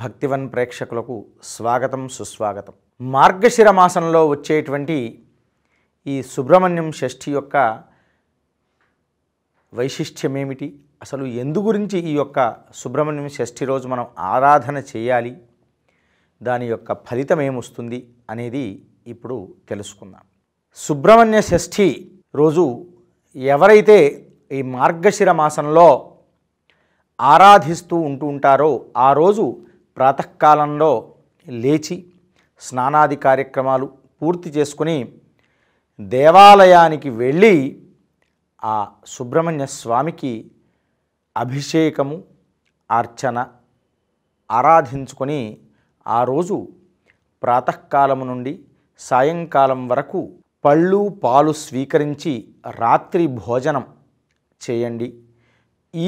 భక్తివన్ ప్రేక్షకులకు స్వాగతం సుస్వాగతం మార్గశిర మాసంలో వచ్చేటువంటి ఈ సుబ్రహ్మణ్యం షష్ఠి యొక్క వైశిష్ట్యం ఏమిటి అసలు ఎందు గురించి ఈ యొక్క సుబ్రహ్మణ్యం షష్ఠి రోజు మనం ఆరాధన చేయాలి దాని యొక్క ఫలితం ఏమొస్తుంది అనేది ఇప్పుడు తెలుసుకుందాం సుబ్రహ్మణ్య షష్ఠి రోజు ఎవరైతే ఈ మార్గశిర మాసంలో ఆరాధిస్తూ ఉంటూ ఉంటారో ఆ రోజు ప్రాతకాలంలో లేచి స్నానాది కార్యక్రమాలు పూర్తి చేసుకుని దేవాలయానికి వెళ్ళి ఆ సుబ్రహ్మణ్య స్వామికి అభిషేకము అర్చన ఆరాధించుకొని ఆ రోజు ప్రాతకాలము నుండి సాయంకాలం వరకు పళ్ళు పాలు స్వీకరించి రాత్రి భోజనం చేయండి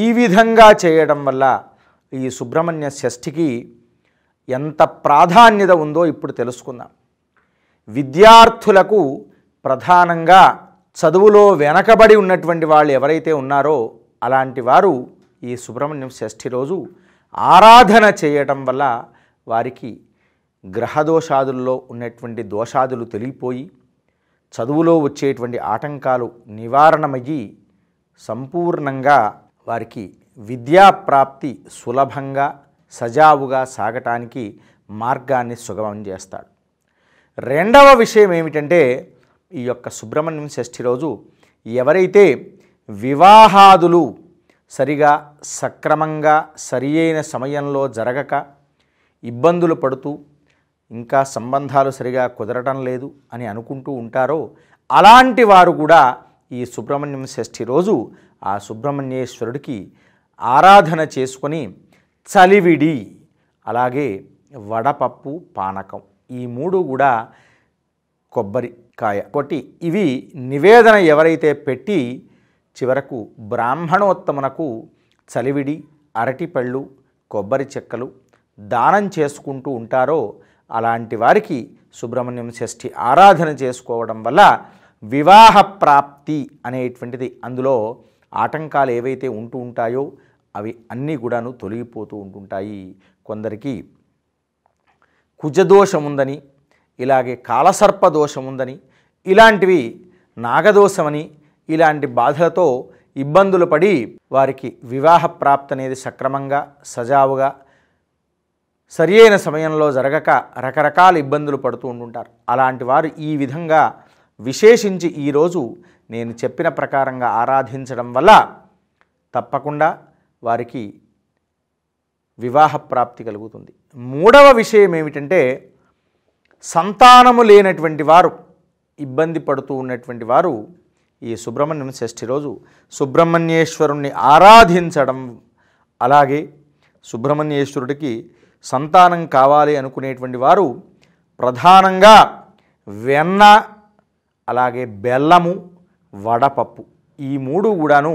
ఈ విధంగా చేయడం వల్ల ఈ సుబ్రహ్మణ్య షష్ఠికి ఎంత ప్రాధాన్యత ఉందో ఇప్పుడు తెలుసుకుందాం విద్యార్థులకు ప్రధానంగా చదువులో వెనకబడి ఉన్నటువంటి వాళ్ళు ఎవరైతే ఉన్నారో అలాంటి వారు ఈ సుబ్రహ్మణ్యం షష్ఠి రోజు ఆరాధన చేయటం వల్ల వారికి గ్రహదోషాదుల్లో ఉన్నటువంటి దోషాదులు తెలిగిపోయి చదువులో వచ్చేటువంటి ఆటంకాలు నివారణమయ్యి సంపూర్ణంగా వారికి విద్యాప్రాప్తి సులభంగా సజావుగా సాగటానికి మార్గాన్ని సుగమం చేస్తాడు రెండవ విషయం ఏమిటంటే ఈ యొక్క సుబ్రహ్మణ్యం షష్ఠి రోజు ఎవరైతే వివాహాదులు సరిగా సక్రమంగా సరియైన సమయంలో జరగక ఇబ్బందులు పడుతూ ఇంకా సంబంధాలు సరిగా కుదరటం లేదు అని అనుకుంటూ ఉంటారో అలాంటి వారు కూడా ఈ సుబ్రహ్మణ్యం షష్ఠి రోజు ఆ సుబ్రహ్మణ్యేశ్వరుడికి ఆరాధన చేసుకొని చలివిడి అలాగే వడపప్పు పానకం ఈ మూడు కూడా కొబ్బరి కాయ ఒకటి ఇవి నివేదన ఎవరైతే పెట్టి చివరకు బ్రాహ్మణోత్తమునకు చలివిడి అరటిపళ్ళు కొబ్బరి చెక్కలు దానం చేసుకుంటూ ఉంటారో అలాంటి వారికి సుబ్రహ్మణ్యం షష్ఠి ఆరాధన చేసుకోవడం వల్ల వివాహ ప్రాప్తి అనేటువంటిది అందులో ఆటంకాలు ఏవైతే ఉంటూ ఉంటాయో అవి అన్నీ కూడాను తొలగిపోతూ ఉంటుంటాయి కొందరికి కుజదోషం ఉందని ఇలాగే కాలసర్ప దోషం ఉందని ఇలాంటివి నాగదోషమని ఇలాంటి బాధలతో ఇబ్బందులు పడి వారికి వివాహ ప్రాప్తి అనేది సక్రమంగా సజావుగా సరియైన సమయంలో జరగక రకరకాల ఇబ్బందులు పడుతూ ఉంటుంటారు అలాంటి వారు ఈ విధంగా విశేషించి ఈరోజు నేను చెప్పిన ప్రకారంగా ఆరాధించడం వల్ల తప్పకుండా వారికి వివాహ ప్రాప్తి కలుగుతుంది మూడవ విషయం ఏమిటంటే సంతానము లేనటువంటి వారు ఇబ్బంది పడుతూ ఉన్నటువంటి వారు ఈ సుబ్రహ్మణ్యం షష్ఠి రోజు సుబ్రహ్మణ్యేశ్వరుణ్ణి ఆరాధించడం అలాగే సుబ్రహ్మణ్యేశ్వరుడికి సంతానం కావాలి అనుకునేటువంటి వారు ప్రధానంగా వెన్న అలాగే బెల్లము వడపప్పు ఈ మూడు కూడాను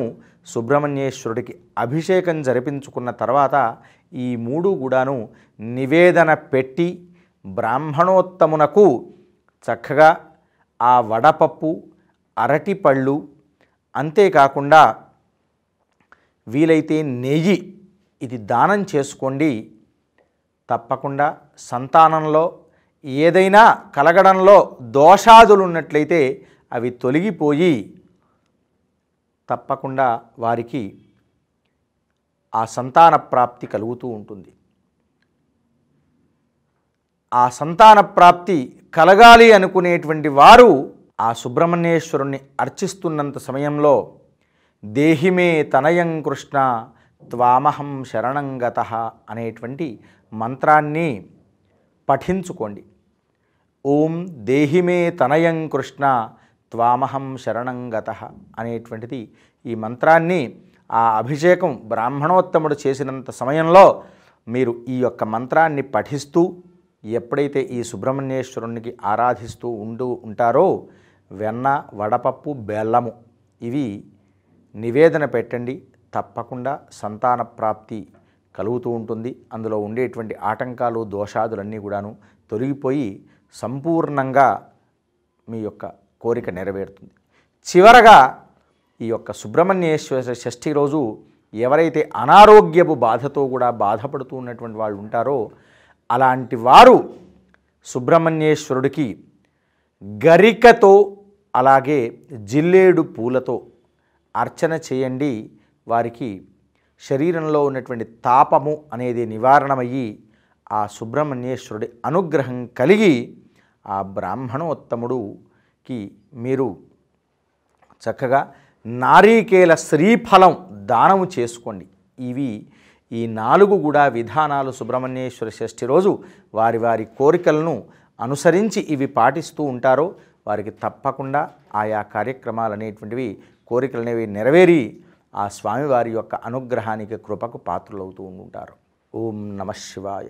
సుబ్రహ్మణ్యేశ్వరుడికి అభిషేకం జరిపించుకున్న తర్వాత ఈ మూడు కూడాను నివేదన పెట్టి బ్రాహ్మణోత్తమునకు చక్కగా ఆ వడపప్పు అరటిపళ్ళు అంతేకాకుండా వీలైతే నెయ్యి ఇది దానం చేసుకోండి తప్పకుండా సంతానంలో ఏదైనా కలగడంలో దోషాదులు ఉన్నట్లయితే అవి తొలగిపోయి తప్పకుండా వారికి ఆ సంతాన ప్రాప్తి కలుగుతూ ఉంటుంది ఆ సంతాన ప్రాప్తి కలగాలి అనుకునేటువంటి వారు ఆ సుబ్రహ్మణ్యేశ్వరుణ్ణి అర్చిస్తున్నంత సమయంలో దేహిమే తనయం కృష్ణ త్వామహం శరణంగత అనేటువంటి మంత్రాన్ని పఠించుకోండి ఓం దేహిమే తనయం కృష్ణ త్వామహం శరణం గత అనేటువంటిది ఈ మంత్రాన్ని ఆ అభిషేకం బ్రాహ్మణోత్తముడు చేసినంత సమయంలో మీరు ఈ యొక్క మంత్రాన్ని పఠిస్తూ ఎప్పుడైతే ఈ సుబ్రహ్మణ్యేశ్వరునికి ఆరాధిస్తూ ఉంటూ ఉంటారో వెన్న వడపప్పు బెల్లము ఇవి నివేదన పెట్టండి తప్పకుండా సంతాన ప్రాప్తి కలుగుతూ ఉంటుంది అందులో ఉండేటువంటి ఆటంకాలు దోషాదులన్నీ కూడాను తొలగిపోయి సంపూర్ణంగా మీ యొక్క కోరిక నెరవేరుతుంది చివరగా ఈ యొక్క సుబ్రహ్మణ్యేశ్వర షష్ఠి రోజు ఎవరైతే అనారోగ్యపు బాధతో కూడా బాధపడుతూ ఉన్నటువంటి వాళ్ళు ఉంటారో అలాంటి వారు సుబ్రహ్మణ్యేశ్వరుడికి గరికతో అలాగే జిల్లేడు పూలతో అర్చన చేయండి వారికి శరీరంలో ఉన్నటువంటి తాపము అనేది నివారణమయ్యి ఆ సుబ్రహ్మణ్యేశ్వరుడి అనుగ్రహం కలిగి ఆ బ్రాహ్మణోత్తముడుకి మీరు చక్కగా నారీకేల శ్రీఫలం దానము చేసుకోండి ఇవి ఈ నాలుగు కూడా విధానాలు సుబ్రహ్మణ్యేశ్వర షష్ఠి రోజు వారి వారి కోరికలను అనుసరించి ఇవి పాటిస్తూ ఉంటారో వారికి తప్పకుండా ఆయా కార్యక్రమాలు అనేటువంటివి కోరికలు అనేవి నెరవేరి ఆ స్వామివారి యొక్క అనుగ్రహానికి కృపకు పాత్రలవుతూ ఉంటారు ఓం నమ శివాయ